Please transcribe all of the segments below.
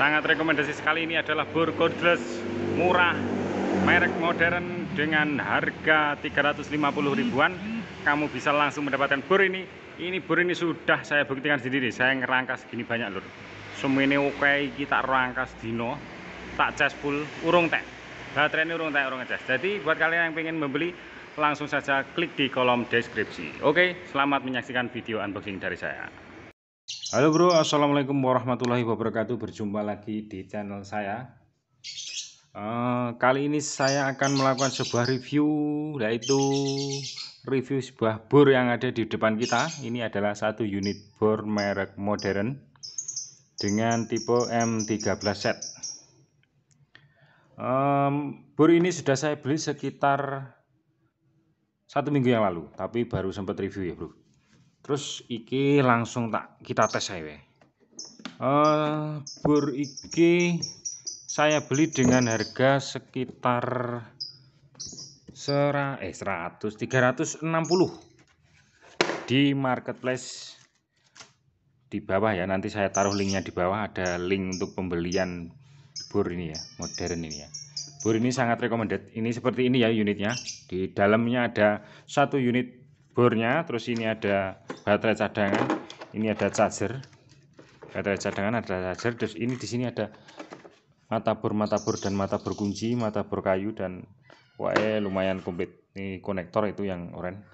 sangat rekomendasi sekali ini adalah bor cordless murah merek modern dengan harga 350 ribuan kamu bisa langsung mendapatkan bor ini ini bor ini sudah saya buktikan sendiri saya ngerangkas gini banyak lur ini oke kita rangkas dino tak cas full urung teh baterai ini urung teh urung cas jadi buat kalian yang ingin membeli langsung saja klik di kolom deskripsi oke selamat menyaksikan video unboxing dari saya Halo bro, assalamualaikum warahmatullahi wabarakatuh. Berjumpa lagi di channel saya. Eh, kali ini saya akan melakukan sebuah review, yaitu review sebuah bor yang ada di depan kita. Ini adalah satu unit bor merek modern dengan tipe M13 set. Um, bor ini sudah saya beli sekitar satu minggu yang lalu, tapi baru sempat review ya bro terus iki langsung tak kita tes saya uh, eh, bur iki saya beli dengan harga sekitar sera, eh 100 360 di marketplace di bawah ya nanti saya taruh linknya di bawah ada link untuk pembelian bur ini ya modern ini ya bur ini sangat recommended ini seperti ini ya unitnya di dalamnya ada satu unit bornya terus ini ada baterai cadangan ini ada charger baterai cadangan ada charger terus ini di sini ada mata bor mata bor dan mata bor kunci mata bor kayu dan wae lumayan komplit ini konektor itu yang oren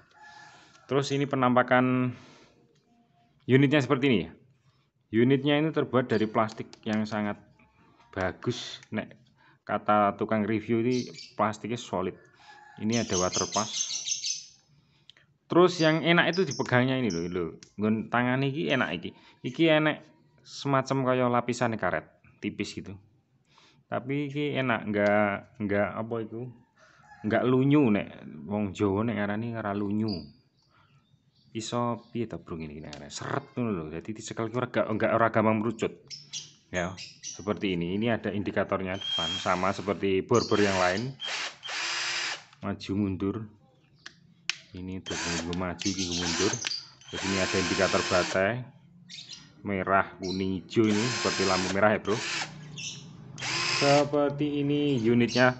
terus ini penampakan unitnya seperti ini ya unitnya ini terbuat dari plastik yang sangat bagus nek kata tukang review ini plastiknya solid ini ada waterpass Terus yang enak itu dipegangnya ini loh, lo. Gun tangan iki enak iki. Iki enak semacam kaya lapisan karet, tipis gitu. Tapi iki enak, enggak enggak apa itu? Enggak lunyu nek wong Jawa nek ngarani ngara lunyu. Iso piye ta brung ini nek seret ngono lho. Dadi dicekel ku enggak enggak ora gampang merucut. Ya, seperti ini. Ini ada indikatornya depan sama seperti bor-bor yang lain. Maju mundur. Ini terus maju gue mundur terus ini ada indikator baterai merah kuning hijau ini seperti lampu merah ya bro seperti ini unitnya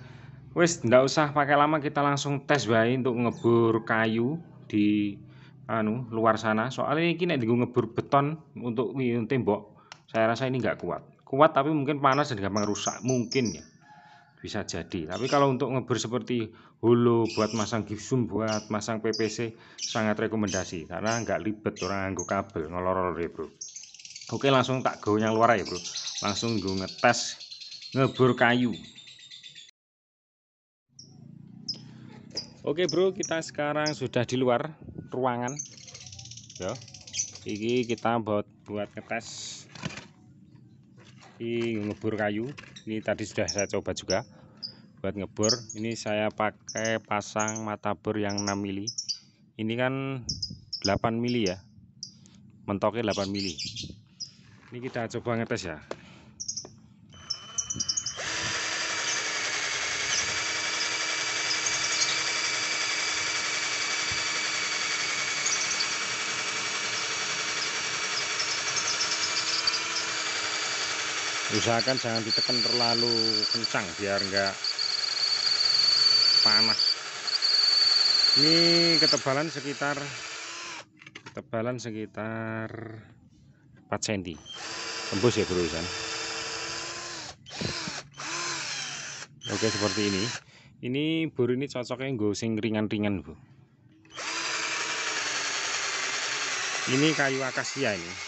wes ndak usah pakai lama kita langsung tes bayi untuk ngebur kayu di anu luar sana soalnya ini nek ngebur beton untuk tembok saya rasa ini nggak kuat kuat tapi mungkin panas dan gampang rusak mungkin ya bisa jadi tapi kalau untuk ngebor seperti hulu buat masang gipsum buat masang PPC sangat rekomendasi karena nggak libet orang nganggu kabel ngeloror ya bro oke langsung tak go yang luar ya bro langsung gue ngetes ngebor kayu oke bro kita sekarang sudah di luar ruangan ya ini kita buat buat ngetes ini ngebor kayu ini tadi sudah saya coba juga buat ngebor ini saya pakai pasang mata bor yang 6 mili ini kan 8 mili ya mentoknya 8 mili ini kita coba ngetes ya usahakan jangan ditekan terlalu kencang biar enggak panas ini ketebalan sekitar ketebalan sekitar 4 cm tembus ya berurusan oke seperti ini ini bor ini cocoknya gosing ringan-ringan bu ini kayu akasia ini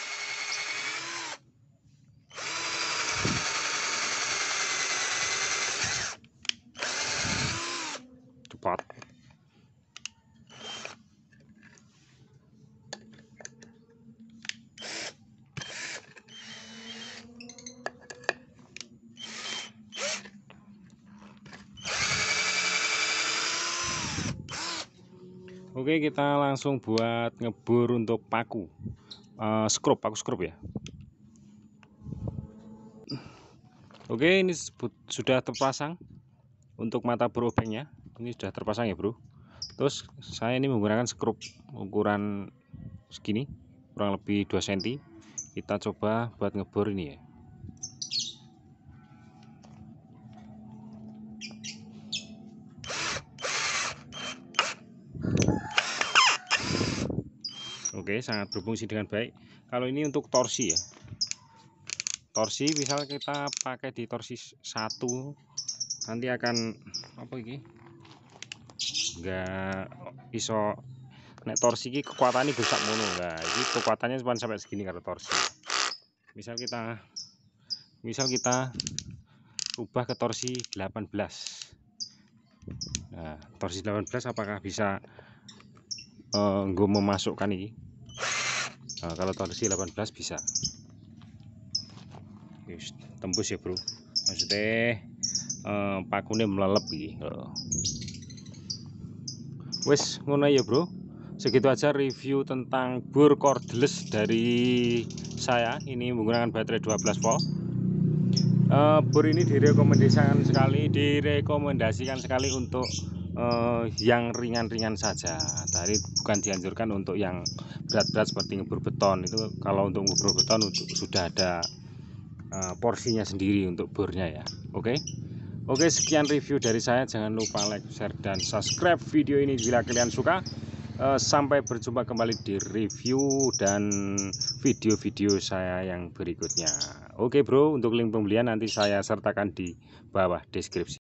Oke kita langsung buat ngebor untuk paku uh, eh, skrup paku skrup ya Oke ini sudah terpasang Untuk mata berobengnya Ini sudah terpasang ya bro Terus saya ini menggunakan skrup Ukuran segini Kurang lebih 2 cm Kita coba buat ngebor ini ya Oke, sangat berfungsi dengan baik. Kalau ini untuk torsi ya. Torsi misal kita pakai di torsi satu nanti akan apa ini? Enggak iso nek torsi ini kekuatannya besar mono. Nah, ini kekuatannya cuma sampai segini kalau torsi. Misal kita misal kita ubah ke torsi 18. Nah, torsi 18 apakah bisa uh, eh, gue memasukkan ini nah, kalau torsi 18 bisa tembus ya bro maksudnya eh, pakunya melelep gitu wes ngono ya bro segitu aja review tentang bur cordless dari saya ini menggunakan baterai 12 volt uh, eh, bur ini direkomendasikan sekali direkomendasikan sekali untuk eh, yang ringan-ringan saja tadi bukan dianjurkan untuk yang berat-berat seperti ngebur beton itu kalau untuk ngebur beton untuk, sudah ada eh, porsinya sendiri untuk bornya ya oke okay? Oke sekian review dari saya jangan lupa like share dan subscribe video ini bila kalian suka eh, sampai berjumpa kembali di review dan video-video saya yang berikutnya. Oke bro, untuk link pembelian nanti saya sertakan di bawah deskripsi.